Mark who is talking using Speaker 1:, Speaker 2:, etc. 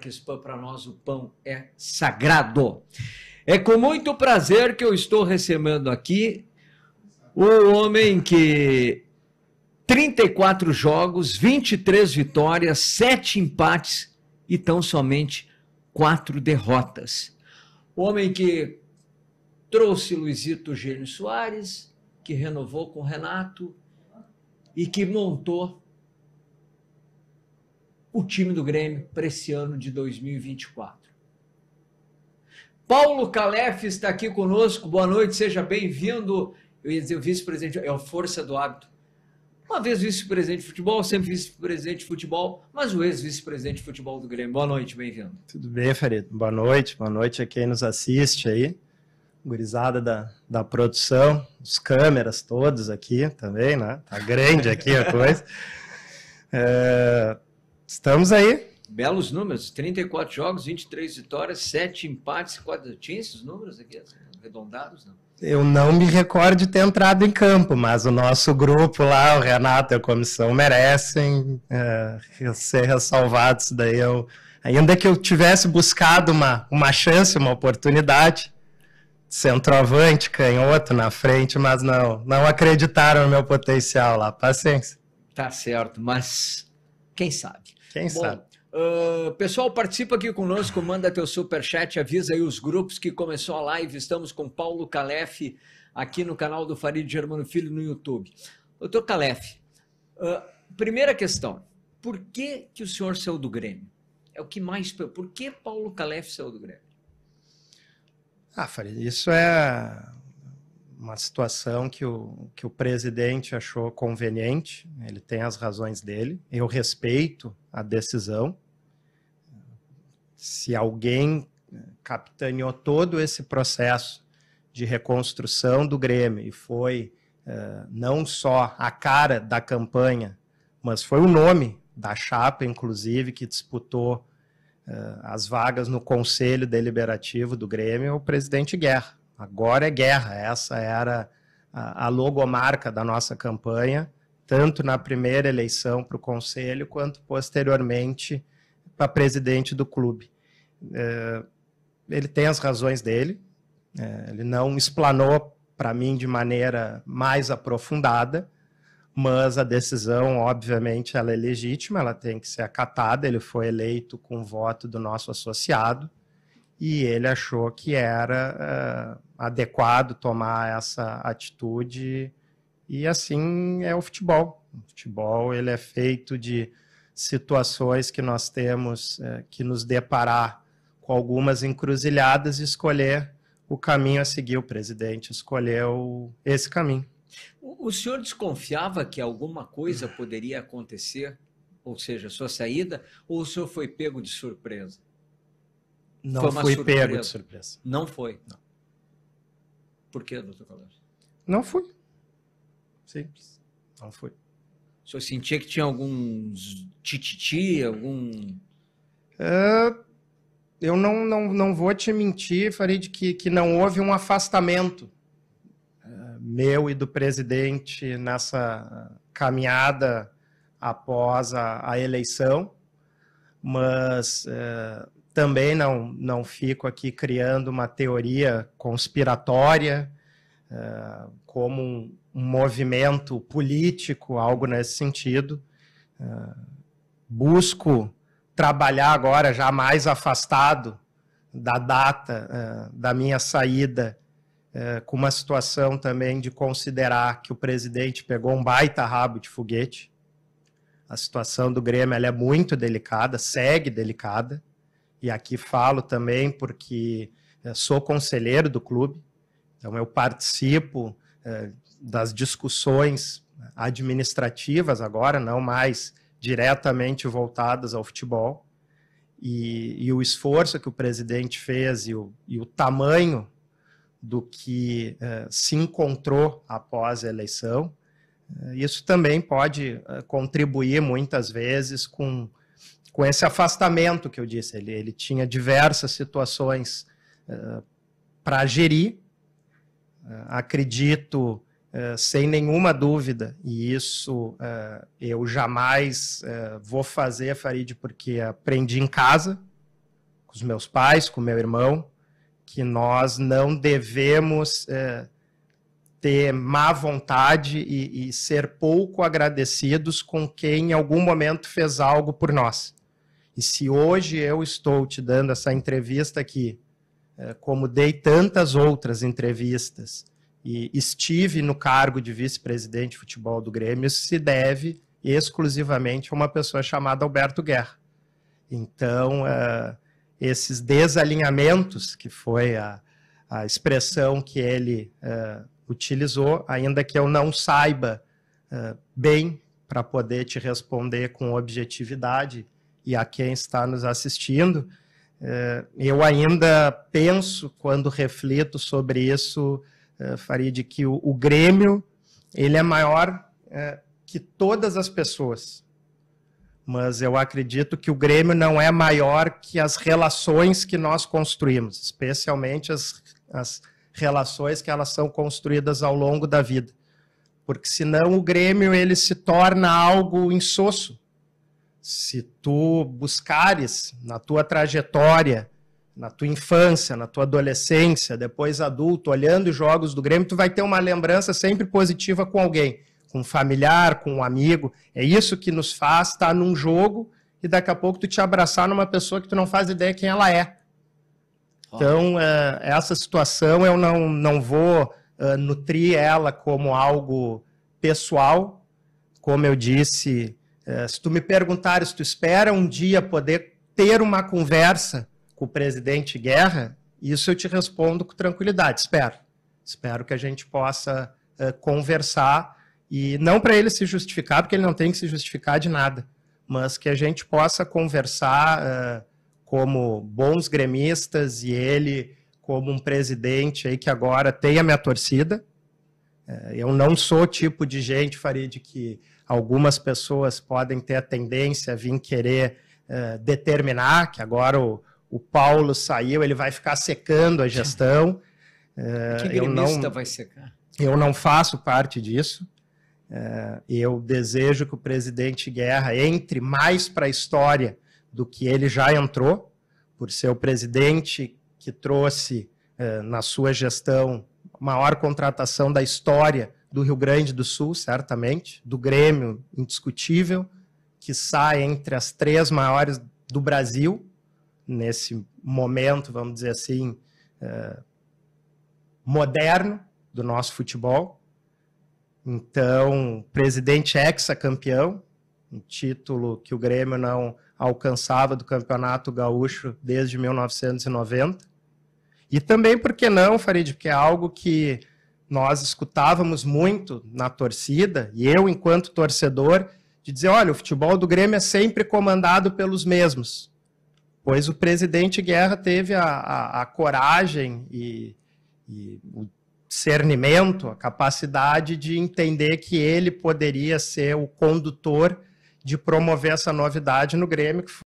Speaker 1: Marquespan, para nós o pão é sagrado. É com muito prazer que eu estou recebendo aqui o homem que 34 jogos, 23 vitórias, 7 empates e tão somente 4 derrotas. O homem que trouxe Luizito Gênio Soares, que renovou com Renato e que montou o time do Grêmio para esse ano de 2024. Paulo Calef está aqui conosco. Boa noite, seja bem-vindo. Eu ia dizer o vice-presidente, é a força do hábito. Uma vez vice-presidente de futebol, sempre vice-presidente de futebol, mas o ex-vice-presidente de futebol do Grêmio. Boa noite, bem-vindo.
Speaker 2: Tudo bem, Farid? Boa noite, boa noite a quem nos assiste aí. Gurizada da, da produção, os câmeras todos aqui também, né? Tá grande aqui a coisa. É, Estamos aí.
Speaker 1: Belos números, 34 jogos, 23 vitórias, 7 empates, 4... Tinha esses números aqui, arredondados, não?
Speaker 2: Eu não me recordo de ter entrado em campo, mas o nosso grupo lá, o Renato e a comissão merecem é, ser ressalvados. Daí eu, ainda que eu tivesse buscado uma, uma chance, uma oportunidade, centroavante, canhoto na frente, mas não, não acreditaram no meu potencial lá. Paciência.
Speaker 1: Tá certo, mas quem sabe? Quem Bom, sabe? Uh, pessoal, participa aqui conosco, manda teu super chat, avisa aí os grupos que começou a live. Estamos com Paulo Calef aqui no canal do Farid Germano Filho no YouTube. Doutor Calef, uh, primeira questão, por que, que o senhor saiu do Grêmio? É o que mais... Por que Paulo Calef saiu do Grêmio?
Speaker 2: Ah, Farid, isso é uma situação que o, que o presidente achou conveniente, ele tem as razões dele, eu respeito a decisão. Se alguém capitaneou todo esse processo de reconstrução do Grêmio e foi uh, não só a cara da campanha, mas foi o nome da chapa, inclusive, que disputou uh, as vagas no Conselho Deliberativo do Grêmio, é o presidente Guerra. Agora é guerra. Essa era a, logomarca da nossa campanha, tanto na primeira eleição para o conselho, quanto posteriormente para presidente do clube. É, ele tem as razões dele, é, ele não explanou para mim de maneira mais aprofundada, mas a decisão, obviamente, ela é legítima, ela tem que ser acatada. Ele foi eleito com o voto do nosso associado e ele achou que era uh, adequado tomar essa atitude e assim é o futebol. O futebol ele é feito de situações que nós temos uh, que nos deparar com algumas encruzilhadas e escolher o caminho a seguir. O presidente escolheu esse caminho.
Speaker 1: O senhor desconfiava que alguma coisa poderia acontecer, ou seja, sua saída, ou o senhor foi pego de surpresa? Não foi, surpresa. pego de surpresa. Não foi. Não. Por que, doutor Calando? Não fui. Simples. Não fui. O senhor sentia que tinha algum tititi, algum. É,
Speaker 2: eu não, não, não vou te mentir, de que, que não houve um afastamento é, meu e do presidente nessa caminhada após a, a eleição, mas uh, também não, não fico aqui criando uma teoria conspiratória, uh, como um, um, movimento político, algo nesse sentido. Uh, busco trabalhar agora, já mais afastado da data uh, da minha saída, eh, com uma situação também de considerar que o presidente pegou um baita rabo de foguete. A situação do Grêmio é muito delicada, segue delicada e aqui falo também porque eh, sou conselheiro do clube, então eu participo eh, das discussões administrativas agora, não mais diretamente voltadas ao futebol. E, e o esforço que o presidente fez e o, e o tamanho do que eh, se encontrou após a eleição, isso também pode contribuir muitas vezes com com esse afastamento que eu disse. Ele, ele tinha diversas situações uh, eh, para gerir, uh, acredito. Uh, sem nenhuma dúvida, e isso uh, eu jamais uh, vou fazer, Farid, porque aprendi em casa, com os meus pais, com meu irmão, que nós não devemos ter má vontade e, e, ser pouco agradecidos com quem em algum momento fez algo por nós. E se hoje eu estou te dando essa entrevista aqui, é, como dei tantas outras entrevistas, e estive no cargo de vice-presidente de futebol do Grêmio, isso se deve exclusivamente a uma pessoa chamada Alberto Guerra. Então, uh, esses desalinhamentos, que foi a, a expressão que ele uh, utilizou, ainda que eu não saiba uh, bem para poder te responder com objetividade e a quem está nos assistindo. Uh, eu ainda penso, quando reflito sobre isso, uh, Farid, que o, o, Grêmio ele é maior que todas as pessoas. Mas eu acredito que o Grêmio não é maior que as relações que nós construímos, especialmente as, as relações que elas são construídas ao longo da vida. Porque senão o Grêmio ele se torna algo insosso. Se tu buscares na tua trajetória, na tua infância, na tua adolescência, depois adulto, olhando jogos do Grêmio, tu vai ter uma lembrança sempre positiva com alguém, com um familiar, com um amigo. É isso que nos faz estar num jogo e daqui a pouco tu te abraçar numa pessoa que tu não faz ideia quem ela é. Então, é, essa situação eu não, não vou é, nutrir ela como algo pessoal. Como eu disse, é, se tu me perguntares, tu espera um dia poder ter uma conversa com o presidente Guerra, isso eu te respondo com tranquilidade. Espero. Espero que a gente possa conversar e não para ele se justificar, porque ele não tem que se justificar de nada, mas que a gente possa conversar como bons gremistas e ele como um presidente aí que agora tem a minha torcida. É, eu não sou o tipo de gente, Farid, que algumas pessoas podem ter a tendência a vir querer é, determinar que agora o, o Paulo saiu, ele vai ficar secando a gestão. É, que gremista não, vai secar? Eu não faço parte disso. eu desejo que o presidente Guerra entre mais para a história do que ele já entrou, por ser o presidente que trouxe eh, na sua gestão maior contratação da história do Rio Grande do Sul, certamente, do Grêmio, indiscutível, que sai entre as três maiores do Brasil, nesse momento, vamos dizer assim, eh, moderno do nosso futebol. Então, presidente é ex-campeão, um título que o Grêmio não alcançava do Campeonato Gaúcho desde 1990. E também, por que não, Farid? Porque é algo que nós escutávamos muito na torcida, e eu, enquanto torcedor, de dizer: olha, o futebol do Grêmio é sempre comandado pelos mesmos. Pois o presidente Guerra teve a, a, a coragem e, e o discernimento, a capacidade de entender que ele poderia ser o condutor de promover essa novidade no Grêmio, que